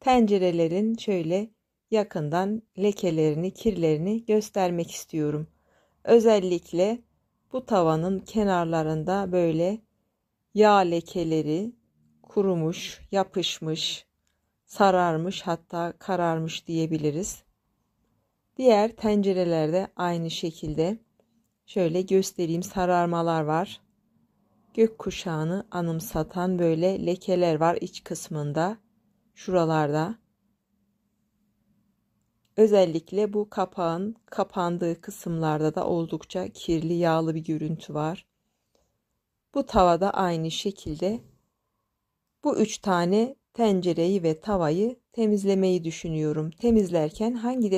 Pencerelerin şöyle yakından lekelerini, kirlerini göstermek istiyorum. Özellikle bu tavanın kenarlarında böyle yağ lekeleri kurumuş, yapışmış, sararmış hatta kararmış diyebiliriz. Diğer tencerelerde aynı şekilde şöyle göstereyim sararmalar var. Gök kuşağını anımsatan böyle lekeler var iç kısmında şuralarda. Özellikle bu kapağın kapandığı kısımlarda da oldukça kirli yağlı bir görüntü var. Bu tavada aynı şekilde bu üç tane tencereyi ve tavayı temizlemeyi düşünüyorum. Temizlerken hangi